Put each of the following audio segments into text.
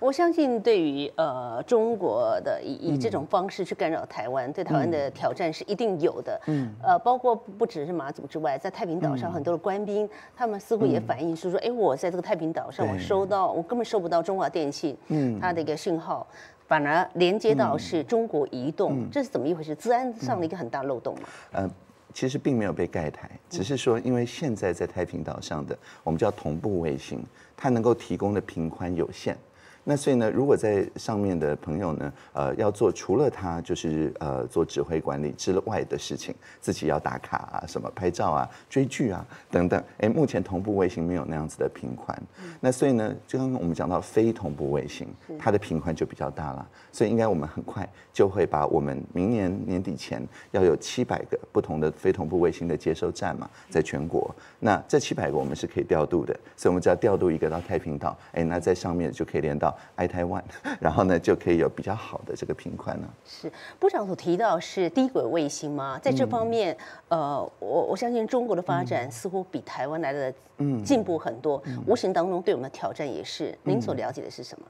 我相信，对于呃中国的以以这种方式去干扰台湾，对台湾的挑战是一定有的。嗯。呃，包括不只是马祖之外，在太平岛上很多的官兵，他们似乎也反映是说：“哎，我在这个太平岛上，我收到我根本收不到中华电信，它的一个信号，反而连接到是中国移动，这是怎么一回事？治安上的一个很大漏洞嘛。”呃，其实并没有被盖台，只是说，因为现在在太平岛上的我们叫同步卫星，它能够提供的频宽有限。那所以呢，如果在上面的朋友呢，呃，要做除了他就是呃做指挥管理之外的事情，自己要打卡啊，什么拍照啊、追剧啊等等，哎，目前同步卫星没有那样子的频宽。那所以呢，就刚刚我们讲到非同步卫星，它的频宽就比较大了，所以应该我们很快就会把我们明年年底前要有七百个不同的非同步卫星的接收站嘛，在全国。那这七百个我们是可以调度的，所以我们只要调度一个到太平岛，哎，那在上面就可以连到。爱台 a 然后呢就可以有比较好的这个频宽呢。是部长所提到是低轨卫星吗？在这方面，呃，我我相信中国的发展似乎比台湾来的嗯进步很多，无形当中对我们挑战也是。您所了解的是什么？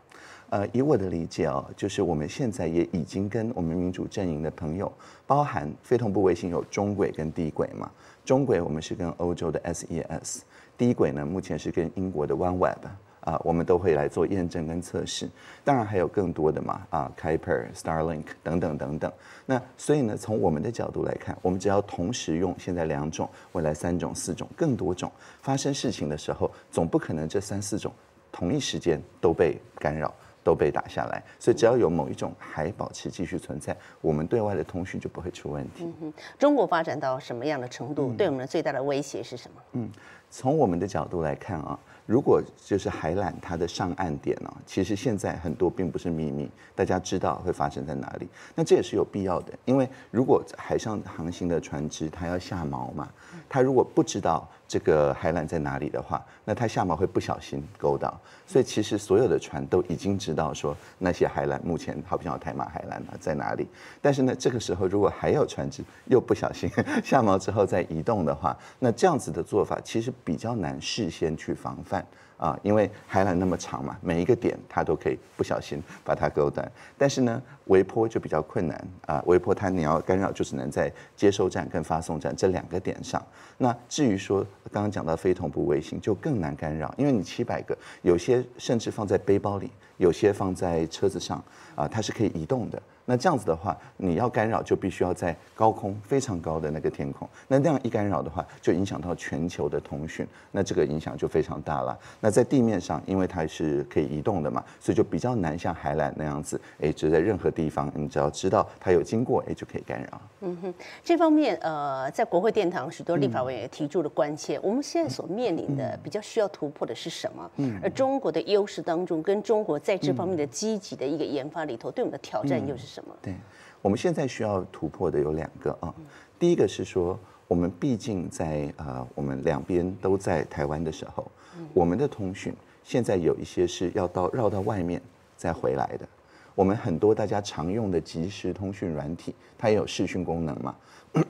呃，以我的理解哦，就是我们现在也已经跟我们民主阵营的朋友，包含非同步卫星有中轨跟低轨嘛。中轨我们是跟欧洲的 S E S，低轨呢目前是跟英国的 One Web。啊，我们都会来做验证跟测试，当然还有更多的嘛，啊，Kuiper、Starlink 等等等等。那所以呢，从我们的角度来看，我们只要同时用现在两种，未来三种、四种、更多种，发生事情的时候，总不可能这三四种同一时间都被干扰、都被打下来。所以只要有某一种还保持继续存在，我们对外的通讯就不会出问题。嗯中国发展到什么样的程度，对我们的最大的威胁是什么？嗯，从我们的角度来看啊。如果就是海缆它的上岸点呢，其实现在很多并不是秘密，大家知道会发生在哪里。那这也是有必要的，因为如果海上航行的船只它要下锚嘛，它如果不知道。这个海缆在哪里的话，那它下锚会不小心勾到，所以其实所有的船都已经知道说那些海缆目前好像有台马海缆啊在哪里，但是呢，这个时候如果还有船只又不小心 下锚之后再移动的话，那这样子的做法其实比较难事先去防范。啊，因为海缆那么长嘛，每一个点它都可以不小心把它割断。但是呢，微波就比较困难啊，微波它你要干扰就只能在接收站跟发送站这两个点上。那至于说刚刚讲到非同步卫星，就更难干扰，因为你七百个，有些甚至放在背包里，有些放在车子上，啊，它是可以移动的。那这样子的话，你要干扰就必须要在高空非常高的那个天空。那那样一干扰的话，就影响到全球的通讯，那这个影响就非常大了。那在地面上，因为它是可以移动的嘛，所以就比较难像海缆那样子，哎，就在任何地方，你只要知道它有经过，哎，就可以干扰。嗯哼，这方面呃，在国会殿堂，许多立法委员也提出了关切。我们现在所面临的比较需要突破的是什么？嗯，而中国的优势当中，跟中国在这方面的积极的一个研发里头，对我们的挑战又是什？对，我们现在需要突破的有两个啊。第一个是说，我们毕竟在呃，我们两边都在台湾的时候，我们的通讯现在有一些是要到绕到外面再回来的。我们很多大家常用的即时通讯软体，它也有视讯功能嘛。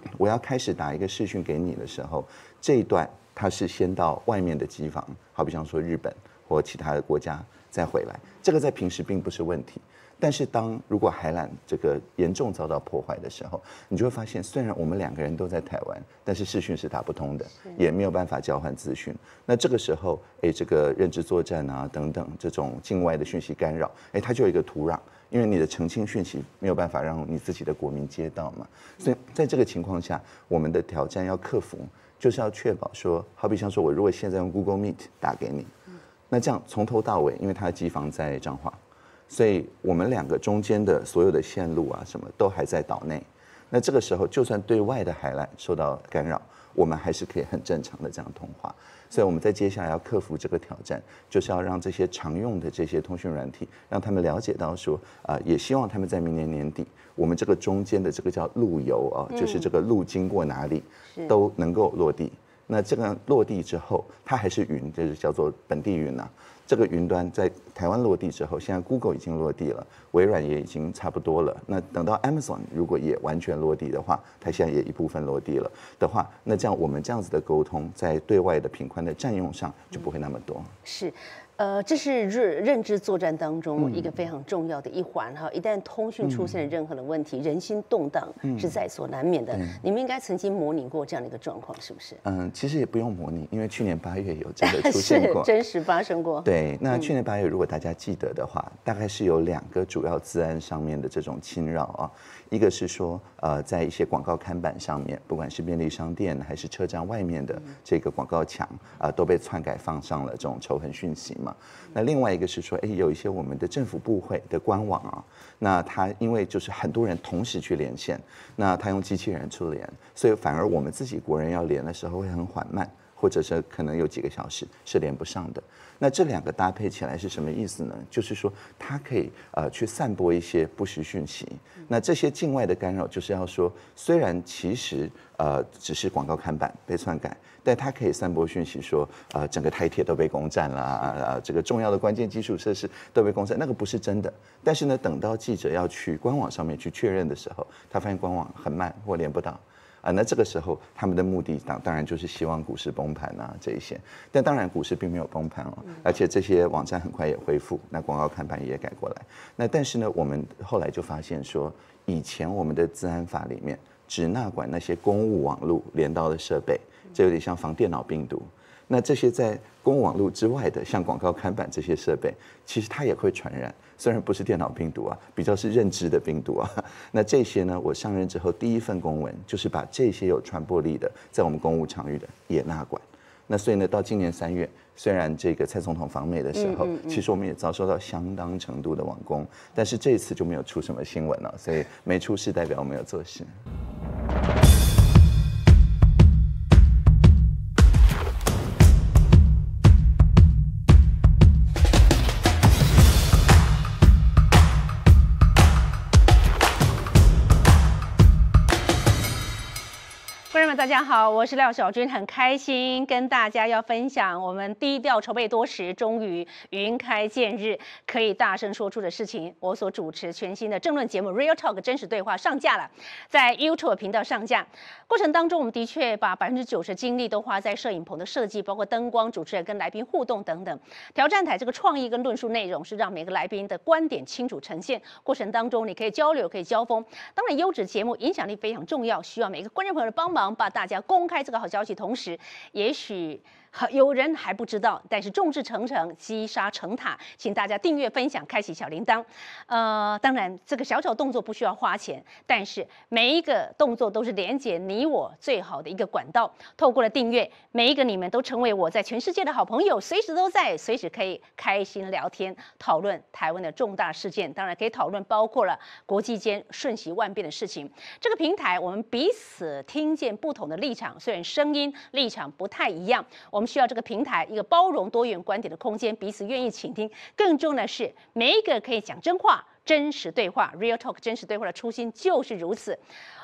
我要开始打一个视讯给你的时候，这一段它是先到外面的机房，好比像说日本或其他的国家再回来。这个在平时并不是问题。但是，当如果海缆这个严重遭到破坏的时候，你就会发现，虽然我们两个人都在台湾，但是视讯是打不通的，也没有办法交换资讯。那这个时候，哎，这个认知作战啊，等等这种境外的讯息干扰，哎，它就有一个土壤，因为你的澄清讯息没有办法让你自己的国民接到嘛。所以，在这个情况下，我们的挑战要克服，就是要确保说，好比像说我如果现在用 Google Meet 打给你，那这样从头到尾，因为它的机房在彰化。所以，我们两个中间的所有的线路啊，什么都还在岛内。那这个时候，就算对外的海缆受到干扰，我们还是可以很正常的这样通话。所以，我们在接下来要克服这个挑战，就是要让这些常用的这些通讯软体，让他们了解到说，啊，也希望他们在明年年底，我们这个中间的这个叫路由啊，就是这个路经过哪里，都能够落地。那这个落地之后，它还是云，就是叫做本地云啊。这个云端在台湾落地之后，现在 Google 已经落地了，微软也已经差不多了。那等到 Amazon 如果也完全落地的话，它现在也一部分落地了的话，那这样我们这样子的沟通，在对外的频宽的占用上就不会那么多。是。呃，这是认认知作战当中一个非常重要的一环哈。一旦通讯出现了任何的问题，人心动荡是在所难免的。你们应该曾经模拟过这样的一个状况，是不是？嗯，其实也不用模拟，因为去年八月有真的 出现过，真实发生过。对，那去年八月，如果大家记得的话，大概是有两个主要治安上面的这种侵扰啊。一个是说，呃，在一些广告看板上面，不管是便利商店还是车站外面的这个广告墙啊，都被篡改，放上了这种仇恨讯息。那另外一个是说，哎，有一些我们的政府部会的官网啊，那它因为就是很多人同时去连线，那它用机器人去连，所以反而我们自己国人要连的时候会很缓慢。或者是可能有几个小时是连不上的，那这两个搭配起来是什么意思呢？就是说它可以呃去散播一些不实讯息。那这些境外的干扰就是要说，虽然其实呃只是广告看板被篡改，但它可以散播讯息说呃整个台铁都被攻占了啊，这个重要的关键基础设施都被攻占，那个不是真的。但是呢，等到记者要去官网上面去确认的时候，他发现官网很慢或连不到。啊，那这个时候他们的目的当当然就是希望股市崩盘啊这一些，但当然股市并没有崩盘哦，而且这些网站很快也恢复，那广告看板也改过来。那但是呢，我们后来就发现说，以前我们的治安法里面，只纳管那些公务网络连到的设备。这有点像防电脑病毒，那这些在公共网络之外的，像广告看板这些设备，其实它也会传染，虽然不是电脑病毒啊，比较是认知的病毒啊。那这些呢，我上任之后第一份公文就是把这些有传播力的在我们公务场域的也纳管。那所以呢，到今年三月，虽然这个蔡总统访美的时候，其实我们也遭受到相当程度的网攻，但是这次就没有出什么新闻了，所以没出事代表我没有做事。大家好，我是廖小军，很开心跟大家要分享我们低调筹备多时，终于云开见日，可以大声说出的事情。我所主持全新的政论节目《Real Talk》真实对话上架了，在 YouTube 频道上架。过程当中，我们的确把百分之九十精力都花在摄影棚的设计，包括灯光、主持人跟来宾互动等等。挑战台这个创意跟论述内容是让每个来宾的观点清楚呈现。过程当中，你可以交流，可以交锋。当然，优质节目影响力非常重要，需要每个观众朋友的帮忙把。大家公开这个好消息，同时，也许。有人还不知道，但是众志成城，积沙成塔，请大家订阅、分享、开启小铃铛。呃，当然这个小小动作不需要花钱，但是每一个动作都是连接你我最好的一个管道。透过了订阅，每一个你们都成为我在全世界的好朋友，随时都在，随时可以开心聊天，讨论台湾的重大事件，当然可以讨论包括了国际间瞬息万变的事情。这个平台，我们彼此听见不同的立场，虽然声音立场不太一样，我们。需要这个平台，一个包容多元观点的空间，彼此愿意倾听。更重要的是，每一个可以讲真话、真实对话 （real talk） 真实对话的初心就是如此。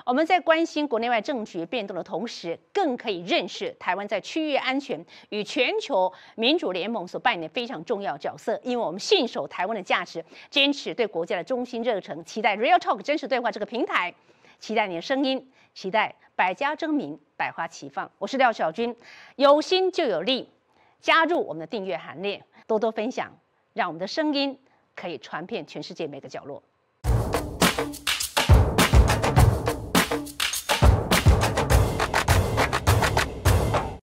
我们在关心国内外政局变动的同时，更可以认识台湾在区域安全与全球民主联盟所扮演的非常重要角色。因为我们信守台湾的价值，坚持对国家的忠心热诚，期待 real talk 真实对话这个平台，期待你的声音。期待百家争鸣，百花齐放。我是廖小军，有心就有力，加入我们的订阅行列，多多分享，让我们的声音可以传遍全世界每个角落。